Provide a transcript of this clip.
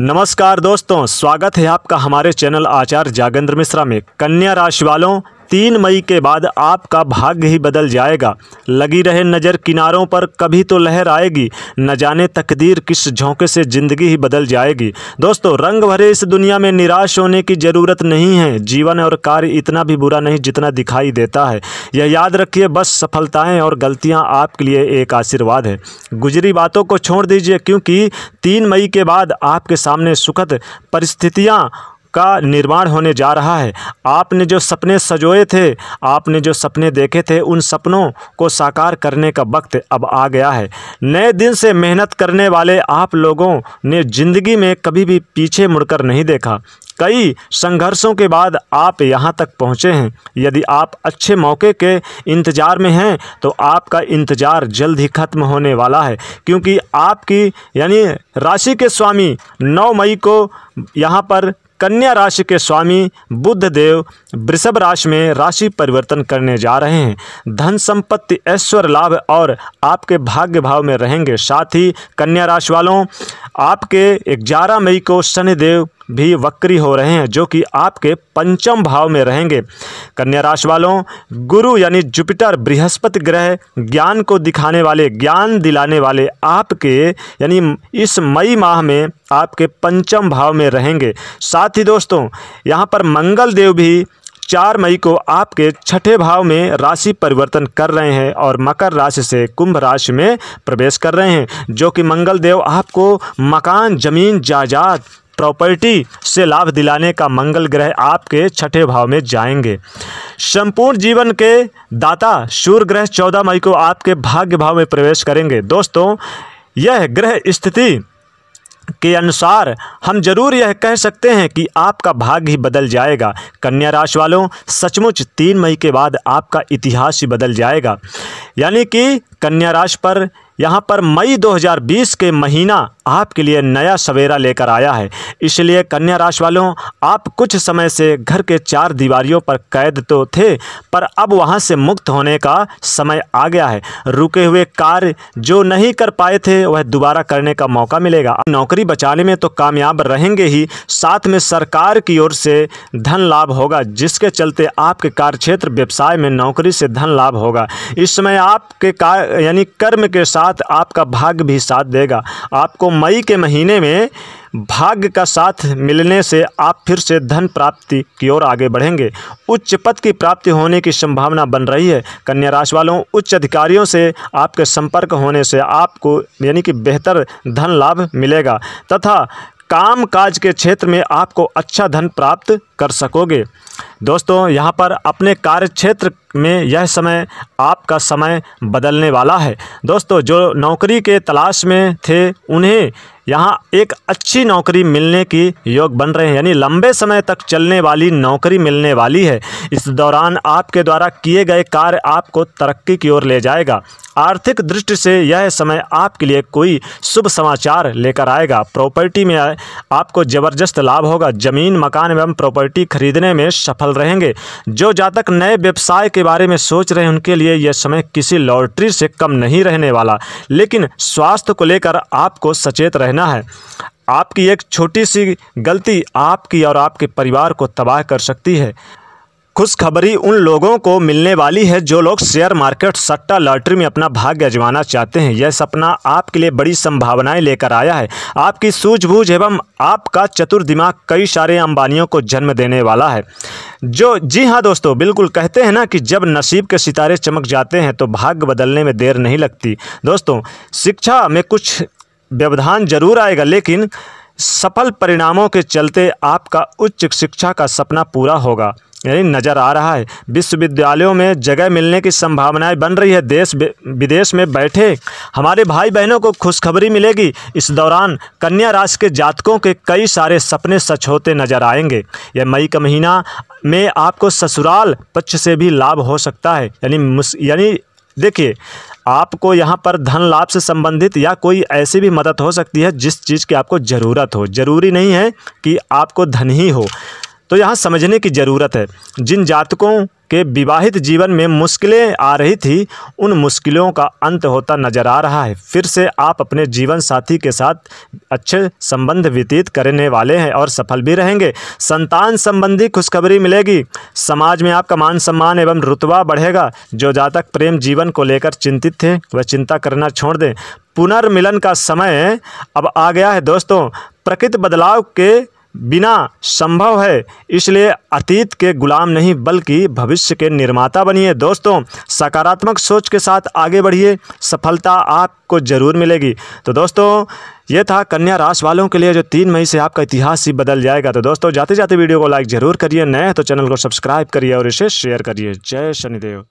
नमस्कार दोस्तों स्वागत है आपका हमारे चैनल आचार्य जागेंद्र मिश्रा में कन्या राशि वालों तीन मई के बाद आपका भाग्य ही बदल जाएगा लगी रहे नज़र किनारों पर कभी तो लहर आएगी न जाने तकदीर किस झोंके से ज़िंदगी ही बदल जाएगी दोस्तों रंग भरे इस दुनिया में निराश होने की ज़रूरत नहीं है जीवन और कार्य इतना भी बुरा नहीं जितना दिखाई देता है यह याद रखिए बस सफलताएँ और गलतियाँ आपके लिए एक आशीर्वाद है गुजरी बातों को छोड़ दीजिए क्योंकि तीन मई के बाद आपके सामने सुखद परिस्थितियाँ का निर्माण होने जा रहा है आपने जो सपने सजोए थे आपने जो सपने देखे थे उन सपनों को साकार करने का वक्त अब आ गया है नए दिन से मेहनत करने वाले आप लोगों ने ज़िंदगी में कभी भी पीछे मुड़कर नहीं देखा कई संघर्षों के बाद आप यहाँ तक पहुँचे हैं यदि आप अच्छे मौके के इंतज़ार में हैं तो आपका इंतज़ार जल्द ही ख़त्म होने वाला है क्योंकि आपकी यानी राशि के स्वामी 9 मई को यहाँ पर कन्या राशि के स्वामी बुद्ध देव वृषभ राशि में राशि परिवर्तन करने जा रहे हैं धन संपत्ति ऐश्वर्य लाभ और आपके भाग्य भाव में रहेंगे साथ ही कन्या राशि वालों आपके ग्यारह मई को शनिदेव भी वक्री हो रहे हैं जो कि आपके पंचम भाव में रहेंगे कन्या राशि वालों गुरु यानी जुपिटर बृहस्पति ग्रह ज्ञान को दिखाने वाले ज्ञान दिलाने वाले आपके यानी इस मई माह में आपके पंचम भाव में रहेंगे साथ ही दोस्तों यहाँ पर मंगल देव भी चार मई को आपके छठे भाव में राशि परिवर्तन कर रहे हैं और मकर राशि से कुंभ राशि में प्रवेश कर रहे हैं जो कि मंगल देव आपको मकान जमीन जायदाद प्रॉपर्टी से लाभ दिलाने का मंगल ग्रह आपके छठे भाव में जाएंगे संपूर्ण जीवन के दाता सूर्य ग्रह चौदह मई को आपके भाग्य भाव में प्रवेश करेंगे दोस्तों यह ग्रह स्थिति के अनुसार हम जरूर यह कह सकते हैं कि आपका भाग्य ही बदल जाएगा कन्या राशि वालों सचमुच तीन मई के बाद आपका इतिहास ही बदल जाएगा यानी कि कन्या राशि पर यहाँ पर मई 2020 के महीना आपके लिए नया सवेरा लेकर आया है इसलिए कन्या राशि वालों आप कुछ समय से घर के चार दीवारियों पर कैद तो थे पर अब वहाँ से मुक्त होने का समय आ गया है रुके हुए कार्य जो नहीं कर पाए थे वह दोबारा करने का मौका मिलेगा नौकरी बचाने में तो कामयाब रहेंगे ही साथ में सरकार की ओर से धन लाभ होगा जिसके चलते आपके कार्यक्षेत्र व्यवसाय में नौकरी से धन लाभ होगा इस समय आपके यानी कर्म के साथ साथ आपका भाग्य भी साथ देगा आपको मई के महीने में भाग्य का साथ मिलने से आप फिर से धन प्राप्ति की ओर आगे बढ़ेंगे उच्च पद की प्राप्ति होने की संभावना बन रही है कन्या राशि वालों उच्च अधिकारियों से आपके संपर्क होने से आपको यानी कि बेहतर धन लाभ मिलेगा तथा काम काज के क्षेत्र में आपको अच्छा धन प्राप्त कर सकोगे दोस्तों यहाँ पर अपने कार्य क्षेत्र में यह समय आपका समय बदलने वाला है दोस्तों जो नौकरी के तलाश में थे उन्हें यहाँ एक अच्छी नौकरी मिलने की योग बन रहे हैं यानी लंबे समय तक चलने वाली नौकरी मिलने वाली है इस दौरान आपके द्वारा किए गए कार्य आपको तरक्की की ओर ले जाएगा आर्थिक दृष्टि से यह समय आपके लिए कोई शुभ समाचार लेकर आएगा प्रॉपर्टी में आपको ज़बरदस्त लाभ होगा जमीन मकान एवं प्रॉपर्टी खरीदने में सफल रहेंगे जो जातक नए व्यवसाय के बारे में सोच रहे हैं उनके लिए यह समय किसी लॉटरी से कम नहीं रहने वाला लेकिन स्वास्थ्य को लेकर आपको सचेत रहने कहना है आपकी एक छोटी सी गलती आपकी और आपके परिवार को तबाह कर सकती है खुशखबरी उन लोगों को मिलने वाली है जो लोग शेयर मार्केट सट्टा लॉटरी में अपना भाग्य अजमाना चाहते हैं यह सपना आपके लिए बड़ी संभावनाएं लेकर आया है आपकी सूझबूझ एवं आपका चतुर दिमाग कई सारे अंबानियों को जन्म देने वाला है जो जी हाँ दोस्तों बिल्कुल कहते हैं ना कि जब नसीब के सितारे चमक जाते हैं तो भाग्य बदलने में देर नहीं लगती दोस्तों शिक्षा में कुछ व्यवधान जरूर आएगा लेकिन सफल परिणामों के चलते आपका उच्च शिक्षा का सपना पूरा होगा यानी नज़र आ रहा है विश्वविद्यालयों में जगह मिलने की संभावनाएं बन रही है देश विदेश में बैठे हमारे भाई बहनों को खुशखबरी मिलेगी इस दौरान कन्या राशि के जातकों के कई सारे सपने सच होते नज़र आएंगे यह मई का महीना में आपको ससुराल पक्ष से भी लाभ हो सकता है यानी यानी देखिए आपको यहाँ पर धन लाभ से संबंधित या कोई ऐसी भी मदद हो सकती है जिस चीज़ की आपको ज़रूरत हो ज़रूरी नहीं है कि आपको धन ही हो तो यहाँ समझने की ज़रूरत है जिन जातकों के विवाहित जीवन में मुश्किलें आ रही थी उन मुश्किलों का अंत होता नजर आ रहा है फिर से आप अपने जीवन साथी के साथ अच्छे संबंध व्यतीत करने वाले हैं और सफल भी रहेंगे संतान संबंधी खुशखबरी मिलेगी समाज में आपका मान सम्मान एवं रुतबा बढ़ेगा जो जातक प्रेम जीवन को लेकर चिंतित थे वह चिंता करना छोड़ दें पुनर्मिलन का समय अब आ गया है दोस्तों प्रकृति बदलाव के बिना संभव है इसलिए अतीत के गुलाम नहीं बल्कि भविष्य के निर्माता बनिए दोस्तों सकारात्मक सोच के साथ आगे बढ़िए सफलता आपको ज़रूर मिलेगी तो दोस्तों ये था कन्या राशि वालों के लिए जो तीन मई से आपका इतिहास ही बदल जाएगा तो दोस्तों जाते जाते वीडियो को लाइक ज़रूर करिए नए तो चैनल को सब्सक्राइब करिए और इसे शेयर करिए जय शनिदेव